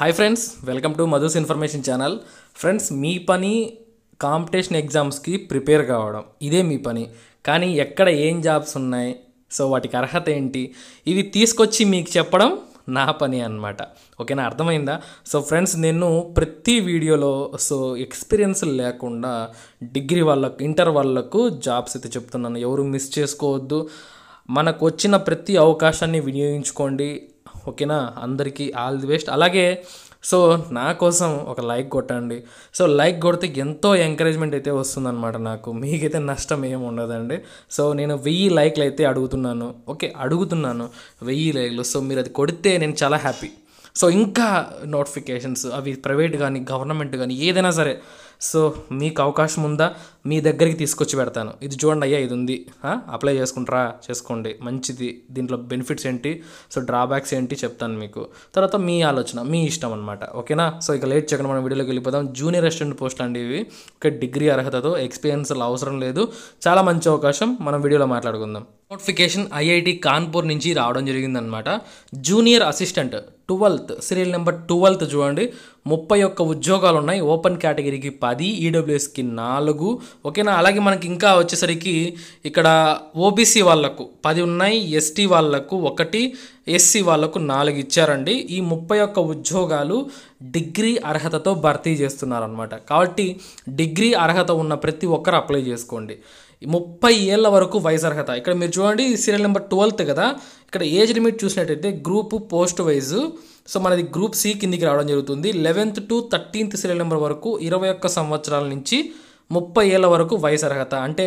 hi friends welcome to Madhu's information channel friends మీ పని competition ఎగ్జామ్స్కి ప్రిపేర్ కావడం ఇదే మీ పని కానీ ఎక్కడ ఏం జాబ్స్ ఉన్నాయి సో వాటికి అర్హత ఏంటి ఇవి తీసుకొచ్చి మీకు చెప్పడం నా పని అనమాట ఓకేనా అర్థమైందా సో ఫ్రెండ్స్ నేను ప్రతి వీడియోలో సో ఎక్స్పీరియన్స్ లేకుండా డిగ్రీ వాళ్ళకు ఇంటర్ వాళ్ళకు జాబ్స్ అయితే చెప్తున్నాను ఎవరు మిస్ చేసుకోవద్దు మనకు వచ్చిన ప్రతి అవకాశాన్ని వినియోగించుకోండి ఓకేనా అందరికీ ఆల్ ది బెస్ట్ అలాగే సో నా కోసం ఒక లైక్ కొట్టండి సో లైక్ కొడితే ఎంతో ఎంకరేజ్మెంట్ అయితే వస్తుందన్నమాట నాకు మీకైతే నష్టం ఏమి ఉండదండి సో నేను వెయ్యి లైక్లు అయితే అడుగుతున్నాను ఓకే అడుగుతున్నాను వెయ్యి లైక్లు సో మీరు అది కొడితే నేను చాలా హ్యాపీ సో ఇంకా నోటిఫికేషన్స్ అవి ప్రైవేట్ కానీ గవర్నమెంట్ కానీ ఏదైనా సరే సో మీకు అవకాశం ఉందా మీ దగ్గరికి తీసుకొచ్చి పెడతాను ఇది చూడండి అయ్యా ఇది ఉంది అప్లై చేసుకుంటారా చేసుకోండి మంచిది దీంట్లో బెనిఫిట్స్ ఏంటి సో డ్రాబ్యాక్స్ ఏంటి చెప్తాను మీకు తర్వాత మీ ఆలోచన మీ ఇష్టం అనమాట ఓకేనా సో ఇక లేట్ చేయకుండా మనం వీడియోలోకి వెళ్ళిపోదాం జూనియర్ రెస్టారెంట్ పోస్ట్ అండి ఇవి ఒక డిగ్రీ అర్హతతో ఎక్స్పీరియన్స్ అవసరం లేదు చాలా మంచి అవకాశం మనం వీడియోలో మాట్లాడుకుందాం నోటిఫికేషన్ ఐఐటి కాన్పూర్ నుంచి రావడం జరిగిందనమాట junior assistant twelfth serial number twelfth చూడండి ముప్పై ఒక్క ఉద్యోగాలు ఉన్నాయి ఓపెన్ కేటగిరీకి పది ఈడబ్ల్యూఎస్కి నాలుగు ఓకేనా అలాగే మనకి ఇంకా వచ్చేసరికి ఇక్కడ ఓబీసీ వాళ్లకు పది ఉన్నాయి ఎస్టీ వాళ్లకు ఒకటి ఎస్సీ వాళ్లకు నాలుగు ఇచ్చారండి ఈ ముప్పై ఒక్క ఉద్యోగాలు డిగ్రీ అర్హతతో భర్తీ చేస్తున్నారనమాట కాబట్టి డిగ్రీ అర్హత ఉన్న ప్రతి ఒక్కరు అప్లై చేసుకోండి ముప్పై ఏళ్ళ వరకు వయసు అర్హత ఇక్కడ మీరు చూడండి సీరియల్ నెంబర్ ట్వెల్త్ కదా ఇక్కడ ఏజ్ లిమిట్ చూసినట్టయితే గ్రూప్ పోస్ట్ వైజు సో మనది గ్రూప్ సి కిందికి రావడం జరుగుతుంది eleventh to thirteenth serial number వరకు ఇరవై ఒక్క సంవత్సరాల నుంచి ముప్పై ఏళ్ళ వరకు వయసు అర్హత అంటే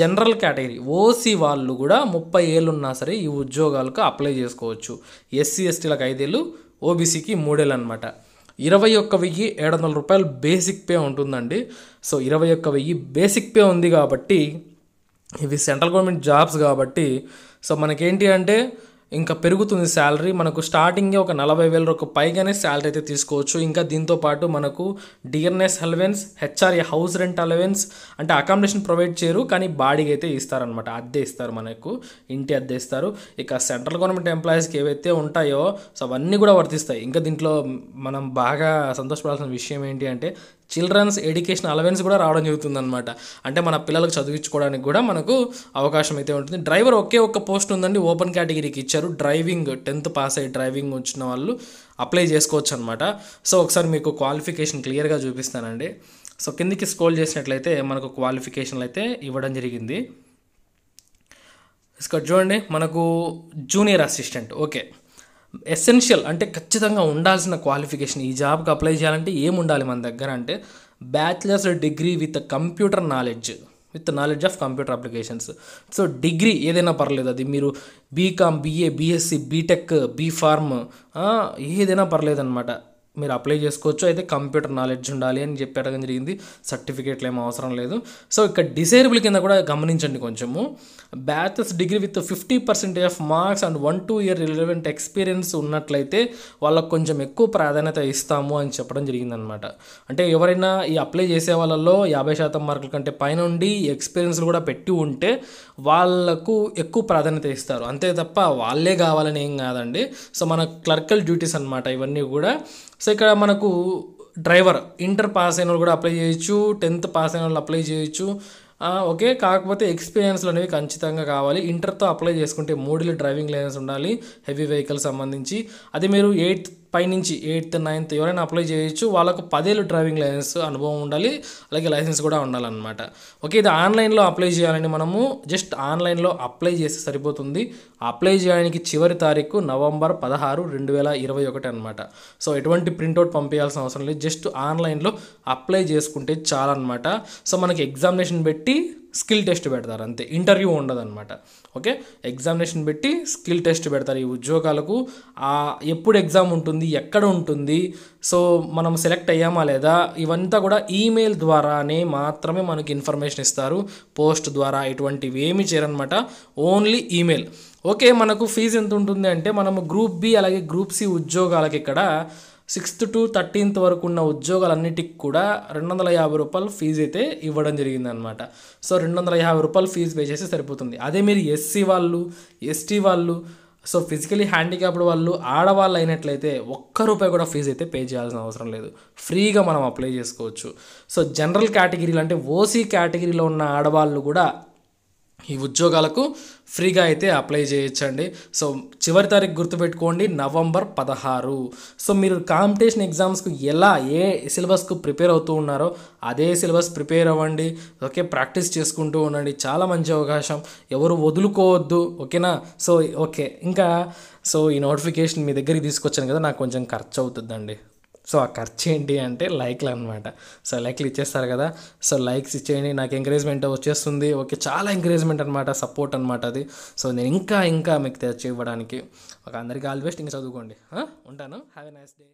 జనరల్ కేటగిరీ ఓసీ వాళ్ళు కూడా ముప్పై ఏళ్ళు ఉన్నా సరే ఈ ఉద్యోగాలకు అప్లై చేసుకోవచ్చు ఎస్సీ ఎస్టీలకు ఐదేళ్ళు ఓబీసీకి మూడేళ్ళు అనమాట ఇరవై ఒక్క వెయ్యి ఏడు వందల రూపాయలు బేసిక్ పే ఉంటుందండి సో ఇరవై ఒక్క వెయ్యి బేసిక్ పే ఉంది కాబట్టి ఇవి సెంట్రల్ గవర్నమెంట్ జాబ్స్ కాబట్టి సో మనకేంటి అంటే ఇంకా పెరుగుతుంది శాలరీ మనకు స్టార్టింగే ఒక నలభై వేల రూపాయ పైగానే శాలరీ అయితే తీసుకోవచ్చు ఇంకా దీంతో పాటు మనకు DNS allowance HRA house rent allowance అంటే అకామిడేషన్ ప్రొవైడ్ చేయరు కానీ బాడీకి అయితే ఇస్తారనమాట అద్దె ఇస్తారు మనకు ఇంటి అద్దె ఇస్తారు ఇక సెంట్రల్ గవర్నమెంట్ ఎంప్లాయీస్కి ఏవైతే ఉంటాయో సో అవన్నీ కూడా వర్తిస్తాయి ఇంకా దీంట్లో మనం బాగా సంతోషపడాల్సిన విషయం ఏంటి అంటే చిల్డ్రన్స్ ఎడ్యుకేషన్ అలవెన్స్ కూడా రావడం జరుగుతుంది అనమాట అంటే మన పిల్లలకు చదివించుకోవడానికి కూడా మనకు అవకాశం అయితే ఉంటుంది డ్రైవర్ ఒకే ఒక్క పోస్ట్ ఉందండి ఓపెన్ కేటగిరీకి ఇచ్చారు డ్రైవింగ్ టెన్త్ పాస్ అయ్యి డ్రైవింగ్ వచ్చిన వాళ్ళు అప్లై చేసుకోవచ్చు అనమాట సో ఒకసారి మీకు క్వాలిఫికేషన్ క్లియర్గా చూపిస్తానండి సో కిందికి స్క్రోల్ చేసినట్లయితే మనకు క్వాలిఫికేషన్లు అయితే ఇవ్వడం జరిగింది ఇక్కడ చూడండి మనకు జూనియర్ అసిస్టెంట్ ఓకే ఎసెన్షియల్ అంటే ఖచ్చితంగా ఉండాల్సిన క్వాలిఫికేషన్ ఈ జాబ్కి అప్లై చేయాలంటే ఏం ఉండాలి మన దగ్గర అంటే bachelors degree with computer knowledge with knowledge of computer applications so degree ఏదైనా పర్లేదు అది మీరు BCom BA BSc BTech BPharm ఏదైనా అనమాట మీరు అప్లై చేసుకోవచ్చు అయితే కంప్యూటర్ నాలెడ్జ్ ఉండాలి అని చెప్పి అడగడం జరిగింది సర్టిఫికేట్లు ఏం అవసరం లేదు సో ఇక్కడ డిసేబుల్ కింద కూడా గమనించండి కొంచెము batches degree with fifty percentage of marks and one two year relevant experience ఉన్నట్లయితే వాళ్ళకు కొంచెం ఎక్కువ ప్రాధాన్యత ఇస్తాము అని చెప్పడం జరిగిందనమాట అంటే ఎవరైనా ఈ అప్లై చేసే వాళ్ళలో యాభై శాతం మార్కుల కంటే పైన ఉండి ఎక్స్పీరియన్స్లు కూడా పెట్టి ఉంటే వాళ్ళకు ఎక్కువ ప్రాధాన్యత ఇస్తారు అంతే తప్ప వాళ్ళే కావాలని ఏం కాదండి సో మన క్లర్కల్ డ్యూటీస్ అనమాట ఇవన్నీ కూడా సో ఇక్కడ మనకు డ్రైవర్ ఇంటర్ పాస్ అయిన వాళ్ళు కూడా అప్లై చేయొచ్చు టెన్త్ పాస్ అయిన వాళ్ళు అప్లై చేయొచ్చు ఓకే కాకపోతే ఎక్స్పీరియన్స్లు అనేవి ఖచ్చితంగా కావాలి ఇంటర్తో అప్లై చేసుకుంటే మూడేళ్ళు డ్రైవింగ్ లైసెన్స్ ఉండాలి హెవీ వెహికల్ సంబంధించి అది మీరు ఎయిత్ పై నుంచి ఎయిత్ నైన్త్ ఎవరైనా అప్లై చేయొచ్చు వాళ్ళకు పదేళ్ళు డ్రైవింగ్ లైసెన్స్ అనుభవం ఉండాలి అలాగే లైసెన్స్ కూడా ఉండాలన్నమాట ఓకే ఇది ఆన్లైన్లో అప్లై చేయాలని మనము జస్ట్ ఆన్లైన్లో అప్లై చేస్తే సరిపోతుంది అప్లై చేయడానికి చివరి తారీఖు నవంబర్ పదహారు రెండు వేల ఇరవై ఒకటి అనమాట సో ఎటువంటి ప్రింట్అవుట్ పంపించాల్సిన అవసరం లేదు జస్ట్ ఆన్లైన్లో అప్లై చేసుకుంటే చాలన్నమాట సో మనకి ఎగ్జామినేషన్ పెట్టి పెట్టి స్కిల్ టెస్ట్ పెడతారు అంతే ఇంటర్వ్యూ ఉండదు అనమాట ఓకే ఎగ్జామినేషన్ పెట్టి స్కిల్ టెస్ట్ పెడతారు ఈ ఉద్యోగాలకు ఎప్పుడు ఎగ్జామ్ ఉంటుంది ఎక్కడ ఉంటుంది సో మనం సెలెక్ట్ అయ్యామా లేదా ఇవంతా కూడా ఈమెయిల్ ద్వారానే మాత్రమే మనకి ఇన్ఫర్మేషన్ ఇస్తారు పోస్ట్ ద్వారా ఇటువంటివి ఏమి చేయరనమాట ఓన్లీ ఈమెయిల్ ఓకే మనకు ఫీజు ఎంత ఉంటుంది అంటే మనం గ్రూప్ బి అలాగే గ్రూప్ సి ఉద్యోగాలకి ఇక్కడ సిక్స్త్ టు థర్టీన్త్ వరకు ఉన్న ఉద్యోగాలన్నిటికి కూడా రెండు వందల యాభై రూపాయలు ఫీజు అయితే ఇవ్వడం జరిగిందనమాట సో రెండు వందల యాభై రూపాయలు ఫీజు పే చేస్తే సరిపోతుంది అదే మీరు ఎస్సీ వాళ్ళు ఎస్టీ వాళ్ళు సో ఫిజికలీ హ్యాండిక్యాప్డ్ వాళ్ళు ఆడవాళ్ళు అయినట్లయితే ఒక్క రూపాయి కూడా ఫీజు అయితే పే చేయాల్సిన అవసరం లేదు ఫ్రీగా మనం అప్లై చేసుకోవచ్చు సో జనరల్ కేటగిరీలు అంటే ఓసీ కేటగిరీలో ఉన్న ఆడవాళ్ళు కూడా ఈ ఉద్యోగాలకు ఫ్రీగా అయితే అప్లై చేయొచ్చండి సో చివరి తారీఖు గుర్తుపెట్టుకోండి నవంబర్ పదహారు సో మీరు కాంపిటీషన్ ఎగ్జామ్స్కు ఎలా ఏ సిలబస్కు ప్రిపేర్ అవుతూ ఉన్నారో అదే సిలబస్ ప్రిపేర్ అవ్వండి ఓకే ప్రాక్టీస్ చేసుకుంటూ ఉండండి చాలా మంచి అవకాశం ఎవరు వదులుకోవద్దు ఓకేనా సో ఓకే ఇంకా సో ఈ నోటిఫికేషన్ మీ దగ్గరికి తీసుకొచ్చాను కదా నాకు కొంచెం ఖర్చు అవుతుందండి సో ఆ ఖర్చు ఏంటి అంటే లైక్లు అనమాట సో లైక్లు ఇచ్చేస్తారు కదా సో లైక్స్ ఇచ్చేయండి నాకు ఎంకరేజ్మెంట్ వచ్చేస్తుంది ఓకే చాలా ఎంకరేజ్మెంట్ అనమాట సపోర్ట్ అనమాట అది సో నేను ఇంకా ఇంకా మీకు తెచ్చి ఇవ్వడానికి ఒక అందరికీ ఆల్ బెస్ట్ ఇంకా చదువుకోండి ఉంటాను హ్యావ్ ఎ నైస్ డే